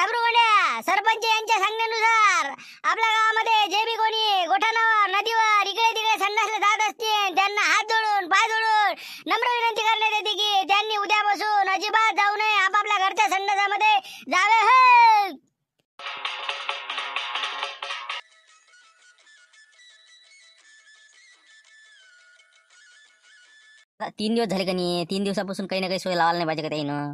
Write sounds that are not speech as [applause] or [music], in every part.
घाबरू सरपंच यांच्या सांगण्यानुसार आपल्या गावामध्ये जे बी कोणी गोठाणावर नदीवर इकडे तिकडे संडासले जात असतील त्यांना हात जोडून पाय जोडून नम्र विनंती करण्यात येते की त्यांनी उद्यापासून अजिबात जाऊ नये आपापल्या घरच्या संडासामध्ये जावे हे हो! तीन दिवस झाले का नाही तीन दिवसापासून काही ना काही सोय लावायला नाही पाहिजे का त्याईनं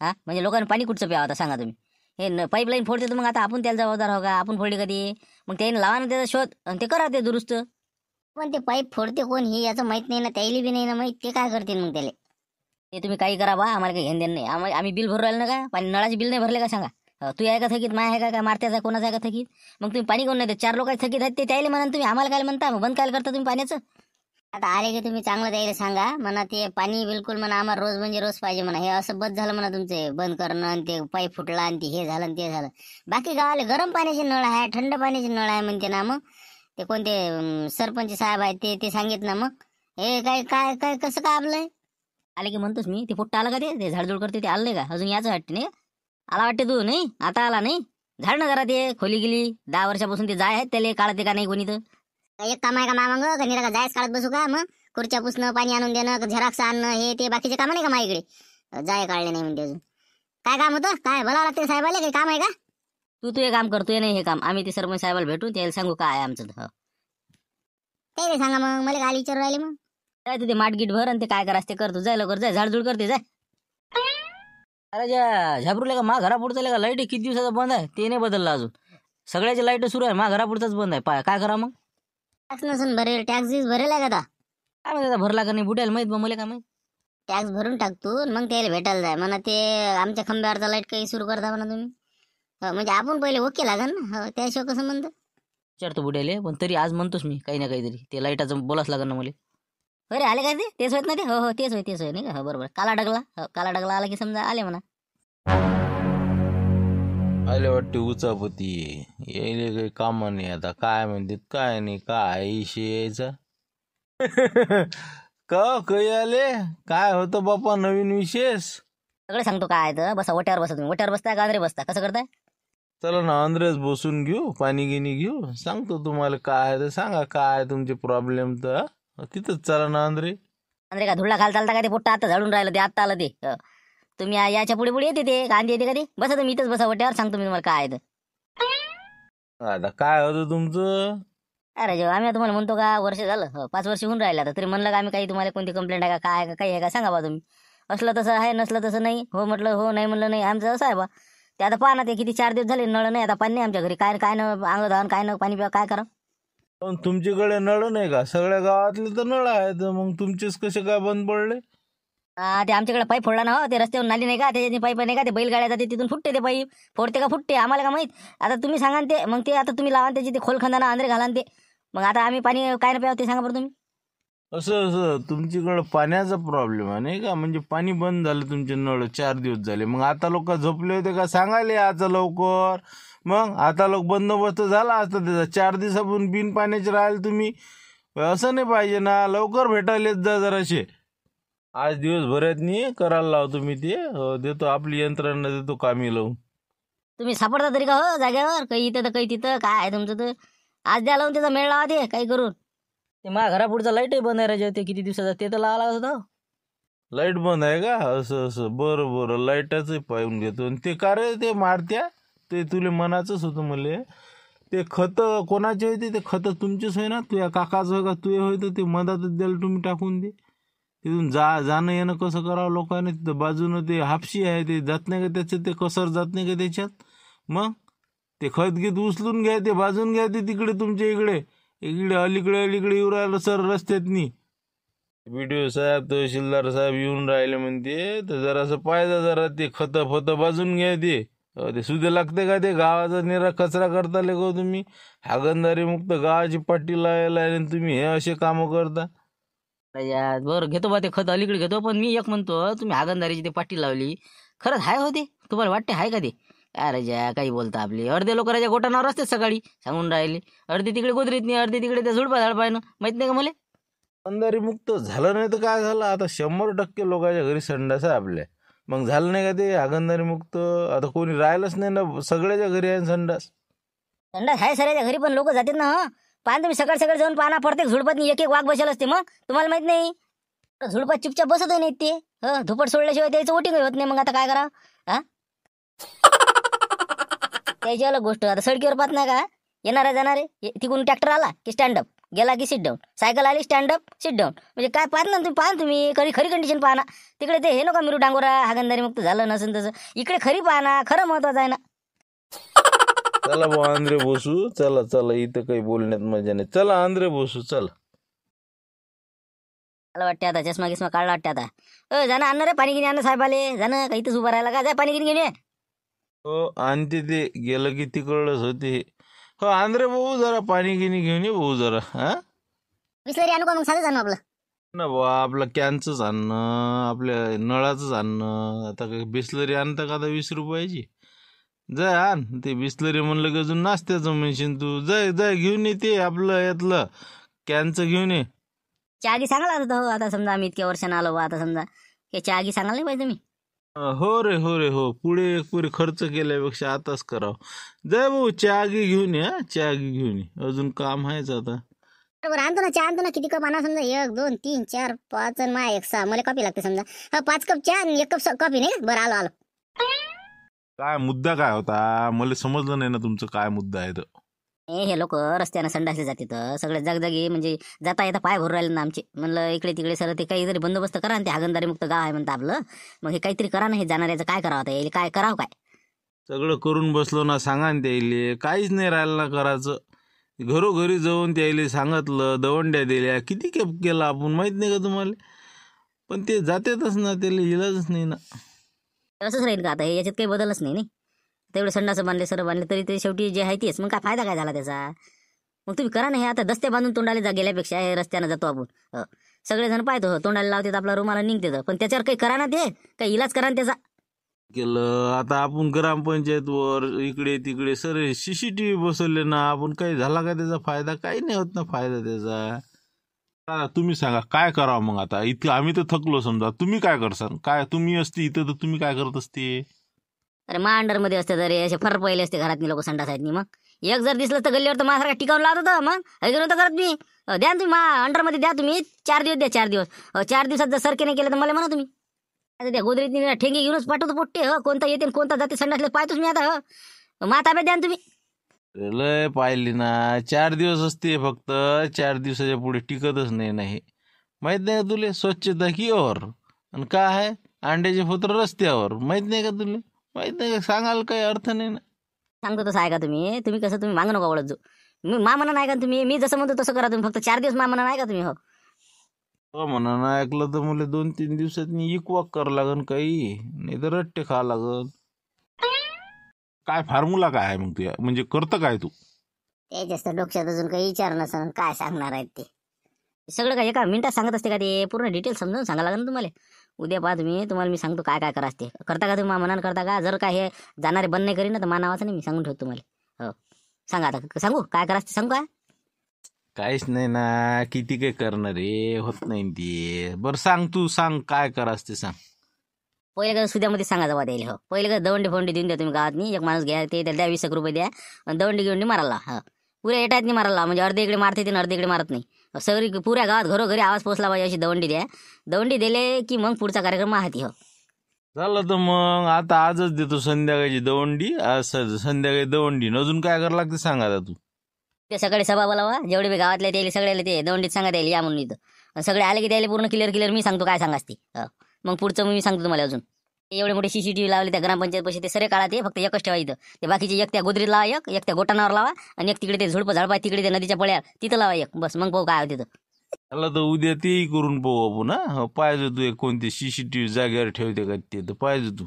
हा म्हणजे लोकांना पाणी कुठचं प्यावं आता सांगा तुम्ही हे पाईपलाईन फोडते तर मग आता आपण त्याला जबाबदार हो का आपण फोडली कधी मग त्याने लावा ना त्याचा शोध आणि ते करा ते दुरुस्त पण ते पाईप फोडते कोण हे याचं माहित नाही ना त्याला बी नाही ना माहित ते काय करते मग त्याला ते तुम्ही काही करा बा आम्हाला काही घेण नाही आम्ही बिल भरू ना का पाणी नळाचे बिल नाही भरले का सांगा तू आहे का थकीत माय आहे का काय मारत्याचा कोणाचा आहे का थकीत मग तुम्ही पाणी कोण नाही चार लोक थकीत आहेत ते त्याला म्हणा तुम्ही आम्हाला काय म्हणता मग बंद काय करता तुम्ही पाण्याचं आता आले की तुम्ही चांगलं द्यायला सांगा म्हणा ते पाणी बिलकुल म्हणा आम्हाला रोज म्हणजे रोज पाहिजे म्हणा हे असं बंद झालं म्हणा तुमचे बंद करणं आणि ते पाईप फुटला आणि ते हे झालं आणि ते झालं बाकी गावाला गरम पाण्याचे नळ आहे थंड पाण्याचे नळ आहे म्हणते ना मग ते कोणते सरपंच साहेब आहेत ते ते सांगित ना मग हे काय काय काय कसं काय आपलंय आले की म्हणतोस मी ते फुट्टा आलं का ते झाडझुड करते ते आलंय का अजून याचं वाटते नाही आला वाटते तू नाही आता आला नाही झाड ना जरा ते खोली गेली दहा वर्षापासून ते जाय आहेत त्याला काळते का नाही कोणी तर एक काम आहे का मा मग घरी का जायच काढत बसू का मग खुर्च्या पुसणं पाणी आणून देणं झेराक्स आणणं हे ते बाकीचे काम नाही का माईकडे जाय काढले नाही म्हणते अजून काय काम होतं काय बोलावं लागते साहेबाला काही काम आहे का तू तू हे काम करतोय नाही हे काम आम्ही ते सरपंच साहेबाला भेटू त्याला सांगू काय आमचं ते सांगा मग मला काय विचारू राहिले मग काय तू ते माटगीट भर आणि ते काय करास ते करतो जाय लवकर जाय झाडझुड करते जाय अरे ज्या झाबरूले का मा घरापुढचं का लाईट किती दिवसाचा बंद आहे ते नाही बदललं अजून सगळ्याची लाईट सुरू आहे मा घरापुढचाच बंद आहे काय करा मग टॅक्स नसून भरेल टॅक्स बीस भरेल का का काय आता भरला का नाही बुडेल माहित बा मला काय माहित टॅक्स भरून टाकतो मग त्याला भेटायला जाय म्हणा ते आमच्या खांब्यावरचा लाईट काही सुरू करता म्हणा तुम्ही हो, म्हणजे आपण पहिले ओके लागेल ना त्या हो, त्याशिवाय कसं म्हणतो विचारतो बुड्याले पण तरी आज म्हणतोच मी काही ना काहीतरी ते लाईटाचं बोलाच लागन ना मला अरे आले काय ते तेच होत ना ते हो हो तेच होय तेच होय नाही का हो, बरोबर काला डगला काला डगला आला की समजा आले म्हणा आले वाटते उचापती यायले काही काम नाही आता काय म्हणतात काय नाही काय इशे यायचा [laughs] का हो, काही आले काय होतं बाप्पा नवीन विशेष सगळे सांगतो काय तर बसा ओट्यावर बसा तुम्ही ओट्यावर बसताय गाजरे बसता कसं करताय चला ना अंद्रेच बसून घेऊ पाणी गिनी घेऊ सांगतो तुम्हाला काय तर सांगा काय तुमचे प्रॉब्लेम तर तिथंच चला ना अंद्रे अंद्रे का धुळा खाल चालता का ते पोट्टा आता झाडून राहिलं ते आत्ता आलं ते तुम्ही याच्या पुढे पुढे येते ते गांधी येते कधी बसा तुम्ही इथंच बसा वट्यावर सांगतो मी तुम्हाला काय आता काय होतं तुमचं अरे जेव्हा आम्ही तुम्हाला म्हणतो का वर्ष झालं हो, पाच वर्ष होऊन राहिलं आता तरी म्हणलं का आम्ही काही तुम्हाला कोणती कंप्लेंट आहे का काय आहे का काही आहे का सांगा बा तुम्ही असलं तसं आहे नसलं तसं नाही हो म्हटलं हो नाही म्हणलं नाही आमचं असं आहे बा ते आता पहा ते किती चार दिवस झाले नळ नाही आता पाणी नाही आमच्या घरी काय काय न अंग धावून काय न पाणी प्या काय करा पण तुमच्याकडे नळ नाही का सगळ्या गावातले तर नळ आहेत मग तुमचेच कसे काय बंद पडले हा ते आमच्याकडे पाईप फोडला ना हो ते रस्त्यावर नाली नाही का त्याच्यानी पाईप नाही का ते बैलगाड्या जाते तिथून फुटते ते पाईप फोडते का फुटते आम्हाला का माहीत आता तुम्ही सांगा ते मग ते आता तुम्ही लावा त्याची ते खोल खंदाना घालान ते मग आता आम्ही पाणी काय नाही प्यावं ते सांगा बरं तुम्ही असं असं तुमच्याकडं पाण्याचा प्रॉब्लेम आहे नाही का म्हणजे पाणी बंद झालं तुमचे नळ चार दिवस झाले मग आता लोक झोपले होते का सांगायले आता लवकर मग आता लोक बंदोबस्त झाला असता त्याचा चार दिवसापासून बिन पाण्याचे राहिले तुम्ही असं नाही पाहिजे ना लवकर भेटायलेच जा जराशे आज दिवसभरातनी करायला लावतो मी ते हो, देतो आपली यंत्रणा देतो कामी लावून तुम्ही सापडता तरी का हो जागेवर काही इथं तर काही तिथं काय आहे तुमचं तर आज द्या लावून त्याचा मेळ लावा ते काही करून ते माझ्या घरापुढचा लाईटही बंद आहे राजा किती दिवसाचा ते तर लावा लागत होता लाईट बंद आहे का असं असं बरं बरं लाईटच पाहून घेतो आणि ते का रे ते मारत्या ते तुले मनाचंच होतं मले ते खत कोणाचे होते ते खत तुमचेच होय ना तुझ्या काकाचं होय का तुझे होय तर ते मधातच द्यायला तुम्ही टाकून दे तिथून जा जाणं येणं कसं करावं लोकांनी तिथं बाजूनं ते हापशी आहे ते जात नाही का त्याचं ते कसर जात नाही का त्याच्यात मग ते खतगीत उचलून घ्या ते बाजून घ्या ते तिकडे तुमच्या इकडे इकडे अलीकडे अलीकडे येऊ राहिलं सर रस्त्यातनी बी डी ओ साहेब तहसीलदार साहेब येऊन राहिले म्हणते तर जरासं पाहिजे जरा ते खतं फतं बाजून घ्या ते सुदे लागते का ते गावाचा निरा कचरा करता लेखो हो तुम्ही हागणदारी मुक्त गावाची पट्टी लावायला तुम्ही हे असे कामं करता यार बरं घेतो बा ते खत अलीकडे घेतो पण मी एक म्हणतो तुम्ही हागंदारीची ते पाटी लावली खरंच हाय हो तुम्हाला वाटते हाय का ते काय राजा काही बोलता आपली अर्धे लोक राजा गोटानावर असते सकाळी सांगून राहिले अर्धे तिकडे गोदरीत नाही अर्धे तिकडे त्या झुडपा पाहिजे माहित नाही का मला अंधारी मुक्त झालं नाही तर काय झालं आता शंभर टक्के लोकांच्या घरी संडास आहे आपल्या मग झालं नाही का ते हागंदारी मुक्त आता कोणी राहिलंच नाही ना सगळ्याच्या घरी आहे संडास संडास हाय सर घरी पण लोक जातात ना हा पाहा तुम्ही सकाळ सकाळ जाऊन पाना प्रत्येक झुडपात एक एक वाघ बसेल असते मग तुम्हाला माहित नाही झुडपात चुपचाप बसत नाही ते हं धुपट सोडल्याशिवाय त्याचं ओटिंग होत नाही मग आता काय करा हा त्याची अलग गोष्ट आता सडकीवर पाहत नाही का येणार आहे जाणार आहे तिकडून ट्रॅक्टर आला की स्टँडअप गेला की सिट डाऊन सायकल आली स्टँडअप सिट डाऊन म्हणजे काय पाहत ना तुम्ही पाहा तुम्ही खरी खरी कंडिशन पाहना तिकडे ते हे नका मिरू डांगोरा हागंदारी मुक्त झालं नसेल तसं इकडे खरी पाहना खरं महत्वाचं आहे ना चला भाऊ आंध्रे बोसू चला चला इथं काही बोलण्यात मजा नाही चला आंध्रे बसू चला मला वाटते आता चष्मा गिस्मा काढला वाटते आता ओ जाणं आणणार रे पाणी घेणे आणणं साहेब आले जाणं काही इथंच उभं राहिला का जा पाणी घेणे घेणे हो आणते ते गेलं की तिकडलंच होते हो आंध्रे भाऊ जरा पाणी गिनी घेऊन ये भाऊ जरा हा बिसलरी आणू का मग साधं जाणं आपलं ना बा आपलं कॅनच आणणं आपल्या नळाचंच आणणं आता काही बिसलरी आणता का आता वीस रुपयाची जय आण ते बिसलरी म्हणलं की अजून नाश्त्याचं म्हणशील तू जय जय घेऊन ये ते आपलं यातलं कॅनचं घेऊन ये चहा आगी सांगायला आता हो आता समजा आम्ही इतक्या वर्षानं आलो बा आता समजा की चहा आगी सांगायला नाही पाहिजे तुम्ही हो रे हो रे हो पुढे एक पुढे खर्च केल्यापेक्षा आताच करावं जय भाऊ चहा घे घेऊन ये चहा घे घेऊन ये अजून काम आहेच आता बरोबर आणतो ना चहा आणतो ना किती कप आणा समजा एक दोन तीन चार पाच आणि मा एक सहा मला कॉपी लागते समजा हा पाच कप चहा एक कप कॉपी नाही बरं आलो आलो काय मुद्दा काय होता मला समजलं नाही ना तुमचं काय मुद्दा आहे तो ए, हे लोक रस्त्यानं संडासले जाते तर सगळे जागजागी म्हणजे जाता येता पाय भरू राहिले ना आमचे म्हणलं इकडे तिकडे सर ते काहीतरी बंदोबस्त करा ते हागंदारी मुक्त गाव आहे म्हणतं आपलं मग हे काहीतरी करा ना हे याचं काय करावं आता काय करावं काय सगळं करून बसलो ना सांगा ना त्याले काहीच नाही राहिलं ना करायचं घरोघरी जाऊन त्याले सांगितलं दवंड्या दिल्या किती केप केला आपण माहीत नाही का तुम्हाला पण ते जातेतच ना त्याला इलाजच नाही ना तर असंच राहील का आता याच्यात काही बदलच नाही नाही तेवढे संडासं बांधले सर बांधले तरी ते शेवटी जे आहे तेच मग काय फायदा काय झाला त्याचा मग तुम्ही करा ना हे आता दस्ते बांधून तोंडाला जा गेल्यापेक्षा हे रस्त्यानं जातो आपण सगळेजण पाहतो हो, तोंडाला लावते आपला रुमाला निघते पण त्याच्यावर काही करा ना ते काही इलाज करा ना त्याचा केलं आता आपण ग्रामपंचायत वर इकडे तिकडे सर सीसीटीव्ही बसवले ना आपण काही झाला का त्याचा फायदा काही नाही होत ना फायदा त्याचा तुम्ही सांगा काय करावं मग आता इथे आम्ही तर थकलो समजा तुम्ही काय करसान काय तुम्ही असते इथं तर तुम्ही काय करत असते अरे मांडर मध्ये असते तरी असे फार पहिले असते घरात लोक संडास आहेत मग एक जर दिसलं तर गल्लीवर तर माझ्यासारखा टिकावून लावत होतं मग हे नव्हतं करत मी द्या तुम्ही मा मध्ये द्या तुम्ही चार दिवस द्या चार दिवस चार दिवसात जर सरके नाही केलं तर मला म्हणा तुम्ही आता त्या गोदरीत ठेंगे घेऊनच पाठवतो पोट्टे हो कोणता येते कोणता जाते संडासले पाहतोच मी आता हो माताब्यात द्या तुम्ही लय पाहिली ना चार दिवस असते फक्त चार दिवसाच्या पुढे टिकतच नाही नाही माहीत नाही का तुले स्वच्छता किवर आणि का आहे अंड्याचे फुत्र रस्त्यावर माहीत नाही का तुले माहीत नाही का सांगाल काही अर्थ नाही ना सांगतो तसं ऐका तुम्ही तुम्ही कसं तुम्ही मागणं का जो मी मा म्हणा नाही का तुम्ही मी जसं म्हणतो तसं करा तुम्ही फक्त चार दिवस मा हो. हो म्हणा नाही का तुम्ही हो म्हणा ऐकलं तर मला दोन तीन दिवसात इकवाक करावं लागन काही नाही तर रट्टे खावं लागन काय फॉर्म्युला काय आहे मग ते म्हणजे करत काय तू ते जास्त डोक्यात अजून काही विचार नसून काय सांगणार आहेत ते सगळं काय एका मिनिटात सांगत असते का ते पूर्ण डिटेल समजावून सांगायला लागेल तुम्हाला उद्या पहा तुम्ही तुम्हाला मी सांगतो काय काय करा असते करता का तुम्ही मा मनानं करता का जर काय हे जाणारे बंद नाही करीन ना तर मा नावाचं नाही मी सांगून ठेवतो तुम्हाला हो सांगा आता सांगू काय करा असते सांगू काय काहीच नाही ना किती काय करणार रे होत नाही ते बरं सांग तू सांग काय करा असते सांग पहिले कसं सुद्यामध्ये सांगा जवा द्यायला हो पहिले कसं दवंडी फोंडी देऊन द्या तुम्ही गावात मी एक माणूस घ्या ते त्याला वीस एक रुपये द्या आणि दवंडी घेऊन मारायला हा हो. पुऱ्या येतात नाही मारायला म्हणजे अर्धे इकडे मारते तिने अर्धे इकडे मारत नाही हो, सगळी पुऱ्या गावात घरोघरी आवाज पोचला पाहिजे अशी दवंडी द्या दवंडी दिले की मग पुढचा कार्यक्रम हाती हो झालं तर मग आता आजच देतो संध्याकाळची दवंडी आज संध्याकाळी दवंडी अजून काय करा लागते सांगा तू ते सगळे सभा बोलावा जेवढे बी गावातले त्याले सगळ्याला ते दवंडीत सांगा द्यायला या म्हणून सगळे आले की त्याला पूर्ण क्लिअर क्लिअर मी सांगतो काय सांगायचं ते हो. मग पुढचं मी सांगतो तुम्हाला अजून एवढे मोठे सीसीटीव्ही लावले त्या ग्रामपंचायत पैसे ते सरे काळात फक्त एकच ठेवायचं ते बाकीचे एक त्या गोदरीत लावा एक एक त्या गोटानावर लावा आणि एक तिकडे ते झुडप झाडपा तिकडे ते नदीच्या पळ्या तिथं लावा एक बस मग पाहू काय होते त्याला तर उद्या तेही करून पाहू आपण हो, पाहिजे तू एक कोणते सीसीटीव्ही जागेवर ठेवते का ते तर पाहिजे तू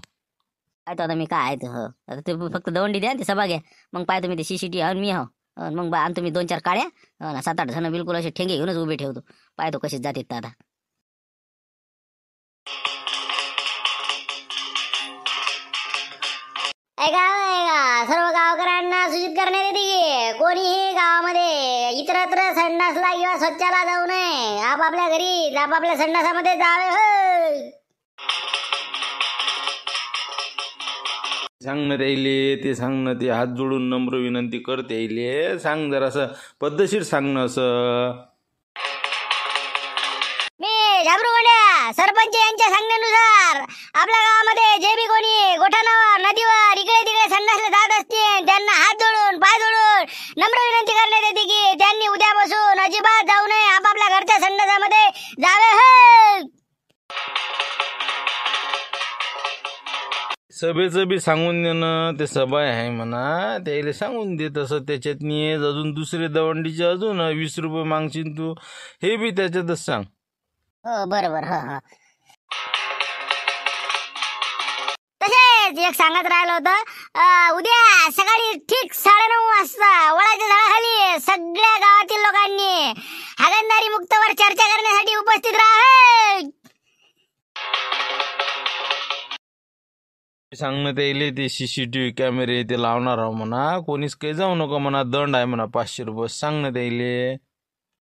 काय आता मी काय आहे ते, हो. आता ते फक्त दवंडी द्या ते सभा घ्या मग पाय मी ते सीसीटीव्ही आणि मी हो मग बा आणि तुम्ही दोन चार काळ्या सात आठ जण बिलकुल असे ठेंगे घेऊनच उभे ठेवतो पाहतो कसे जातात आता सर्व गावकऱ्यांना सूचित करण्यात येते कोणीही गावामध्ये इतरत्र संडासला किंवा स्वच्छाला जाऊ नये आपापल्या घरी आपापल्या संडासामध्ये जावे हो सांगणं त्याईले ते सांगणं ते हात जोडून नम्र विनंती करते त्याईले सांग जरासं पद्धतशीर सांगणं असं मी झाबरू गोंड्या सरपंच यांच्या सांगण्यानुसार आपल्या गावामध्ये जे बी कोणी गोठाणावर नदीवर सभेचं बी सांगून देणं ते सभा आहे म्हणा त्याला सांगून दे तसं त्याच्यातनी अजून दुसरे दवंडीचे अजून वीस रुपये मागशील तू हे बी त्याच्यातच सांग हो, बरोबर हा हो, हा हो. एक सांगत राहिलं होतं उद्या सकाळी ठीक नऊ वाजता वडाच्या झाडाखाली सगळ्या गावातील लोकांनी हागणदारी मुक्तवर चर्चा करण्यासाठी उपस्थित राहा सांगण्यात येईल ते सी सी टी व्ही कॅमेरे ते लावणार आहो म्हणा कोणीच काही जाऊ नको म्हणा दंड आहे म्हणा पाचशे रुपये सांगण्यात येईल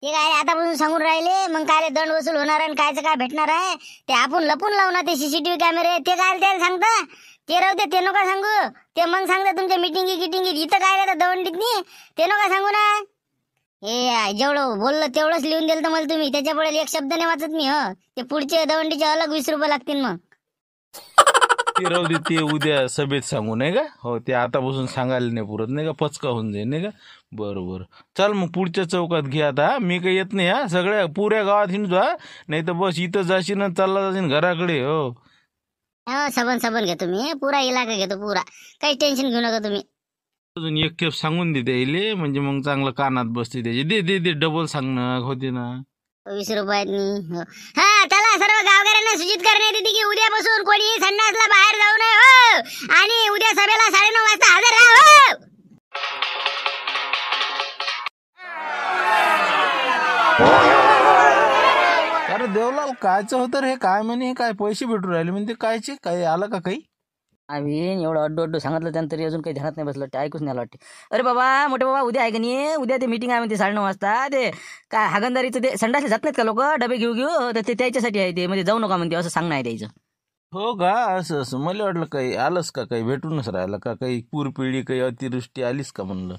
ते काय आतापासून सांगून राहिले मग काय दंड वसूल होणार आणि कायचं काय भेटणार आहे ते आपण लपून लावणार ते सीसीटीव्ही कॅमेरे ते काय त्याला सांगता ते राहू दे ते नका सांगू ते मग सांगता तुमच्या मिटिंगी गिटिंगी इथं काय राहतं दवंडीतनी नाही ते नका सांगू ना हे जेवढं बोललं तेवढंच लिहून दिलं तर मला तुम्ही पुढे एक शब्द नाही वाचत मी हं ते पुढचे दवंडीचे अलग वीस रुपये लागतील मग ते राहू दे ते उद्या सभेत सांगू नाही का हो ते आतापासून सांगायला नाही पुरत नाही का पचका होऊन जाईल नाही का बरं बरं चल मग पुढच्या चौकात घे आता मी काही येत नाही हा सगळ्या पुऱ्या गावात हिंडू हा नाही तर बस इथं जाशी ना चालला जाशी घराकडे हो हो सबन सबन घेतो मी पुरा इलाका घेतो पुरा काही टेन्शन घेऊ नका तुम्ही अजून एक खेप सांगून दे त्याले म्हणजे मग चांगलं कानात बसते त्याचे दे दे दे डबल सांगणं होते ना वीस रुपयात हो. हा सूचित करण्यात येते की उद्यापासून कोणी संडासला बाहेर जाऊ नये हो आणि उद्या सभेला साडेनऊ वाजता हजर राहा हो अरे देवलाल कायचं होतं रे काय म्हणे काय पैसे भेटून राहिले म्हणजे कायचे काय आलं का काही आम्ही एवढं अड्डो अड्डू सांगितलं त्यानंतर अजून काही ध्यानात नाही बसलं ते ऐकूच नाही वाटते अरे बाबा मोठे बाबा उद्या आहे का नाही उद्या ते मीटिंग आहे म्हणते नऊ वाजता ते काय हागंदारीचं ते संडासले जात नाहीत का लोक डबे घेऊ घेऊ तर ते त्याच्यासाठी आहे ते म्हणजे जाऊ नका म्हणते असं सांगणं आहे त्याचं हो का असं असं मला वाटलं काही आलंच का काही भेटूनच राहिलं का काही पूर पिढी काही अतिवृष्टी आलीस का म्हणलं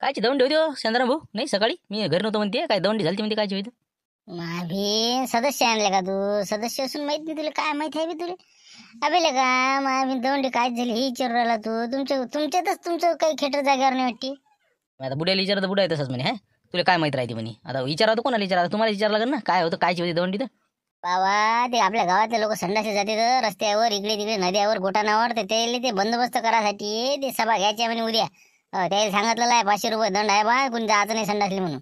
कायची दौंडी होती हो, भाऊ नाही सकाळी मी घर नव्हतो म्हणते काय दौंडी झाली म्हणते कायची होती माभी सदस्य आणले का तू सदस्य असून माहित नाही तुला काय माहिती आहे बी तुला अबेले का माभी दोंडी काय झाली ही विचारू राहिला तू तुमच्या तुमच्यातच तुमचं काही खेटर जागेवर नाही वाटते आता बुड्याला तर बुडा तसंच म्हणे तुला काय माहीत राहते म्हणे आता विचारा कोणाला विचारा तुम्हाला विचारला लागेल ना काय होतं कायच होती दोंडी तर बाबा ते आपल्या गावातले लोक संडास जाते तर रस्त्यावर इकडे तिकडे नद्यावर गोटानावर ते ते बंदोबस्त करासाठी ते सभा घ्यायची म्हणे उद्या त्याला सांगितलेलं आहे पाचशे रुपये दंड आहे बा कोणी जायचं नाही संडासले म्हणून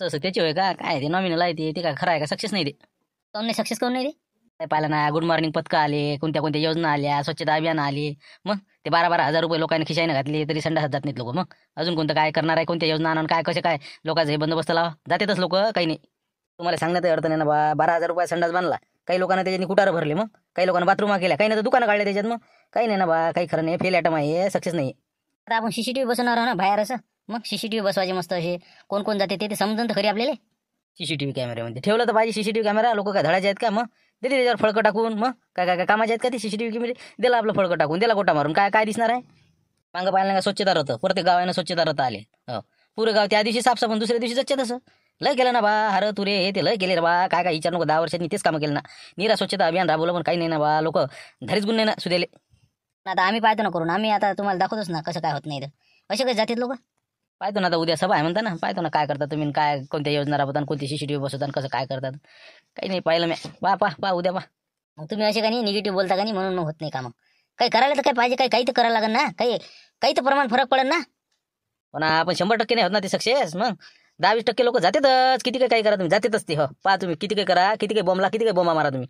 तसं त्याची होय का काय ते नॉमिनल आहे ते ते काय खरं आहे का सक्सेस नाही ते काऊन नाही सक्सेस करून नाही ते काय पाहिलं ना गुड मॉर्निंग पथकं आले कोणत्या कोणत्या योजना आल्या स्वच्छता अभियान आली मग ते बारा बारा हजार रुपये लोकांनी खिशाईनं घातले तरी संडास जात नाहीत लोक मग अजून कोणतं काय करणार आहे कोणत्या योजना आणून काय कसे काय लोकांचं हे बंदोबस्त लावा जातेतच लोक काही नाही तुम्हाला सांगण्यात अर्थ नाही ना बा बारा हजार रुपये संडास बांधला काही लोकांना त्याच्यानी कुटार भरले मग काही लोकांना बाथरूम केल्या काही नाही तर दुकानं काढले त्याच्यात मग काही नाही ना बा काही खरं नाही फेल आयटम आहे सक्सेस नाही आता आपण सीसीटीव्ही बसणार आहोत ना बाहेर असं मग सीसीटीव्ही बसवायचे मस्त असे कोण कोण जाते ते ते समजून तर खरी आपल्याला सीसीटीव्ही कॅमेऱ्यामध्ये ठेवलं तर पाहिजे सीसीटीव्ही कॅमेरा लोक काय धडायचे आहेत का मग दिली त्याच्यावर फळकं टाकून मग काय काय काय कामाचे आहेत का ते सीसीटीव्ही कॅमेरे दिला आपलं फळकं टाकून दिला गोटा मारून काय काय दिसणार आहे मागं पाहिलं का स्वच्छता राहतं प्रत्येक गावानं स्वच्छता राहतं आले हो पुरं गाव त्या दिवशी साफसाफ दुसऱ्या दिवशी स्वच्छ तसं लय केलं ना बा हर तुरे हे ते लय केले बा काय काय विचार नको दहा वर्षांनी तेच कामं केलं ना निरा स्वच्छता अभियान राबवलं पण काही नाही ना बा लोक घरीच गुन्हे ना सुदेले आता आम्ही पाहतो ना करून आम्ही आता तुम्हाला दाखवतोच ना कसं काय होत नाही तर असे काही जातात लोक पाहतो ना आता उद्या सभा आहे म्हणता ना पाहतो ना काय करतात तुम्ही काय कोणत्या योजना राबवतात कोणती सी सी टी व्ही बसवतात कसं काय करतात काही नाही पाहिलं मी पा पा पा उद्या पा तुम्ही असे का नाही निगेटिव्ह बोलता का नाही म्हणून होत नाही का काही करायला तर काय पाहिजे काही काही तर करायला लागेल ना काही काही तर प्रमाण फरक पडेल ना पण आपण शंभर टक्के नाही होत ना ते सक्सेस मग दहावीस टक्के लोक जातातच किती काही काय करा तुम्ही जातेतच ते हो पा तुम्ही किती काही करा किती काही ला किती काही बॉम्बा मारा तुम्ही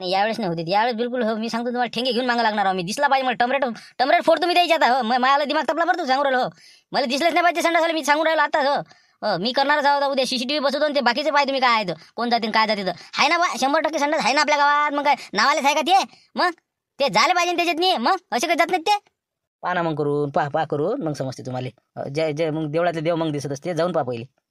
नाही यावेळेस नाही होती यावेळेस बिलकुल हो मी सांगतो तुम्हाला ठेंगे घेऊन मागा लागणार हो मी दिसला पाहिजे मला टमरेट टमरेट फोड तुम्ही आता हो मग मायाला दिमाग तपला बरं तू सांगू हो मला दिसलंच नाही पाहिजे संडास मी सांगून राहिलो आता मी करणारच आहोत उद्या सीसीटीव्ही बसवतो ते बाकीचे पाहिजे तुम्ही काय आहेत कोण जाते काय तर आहे ना बा शंभर टक्के संडास आहे ना आपल्या गावात मग काय नावालेच आहे का ते मग ते झाले पाहिजे त्याच्यात नाही मग असे काय जात नाहीत ते पाना मग करून पाहा पा करून मग समजते तुम्हाला जय जय मग देवळातले देव मग दिसत असते जाऊन पाहा पहिले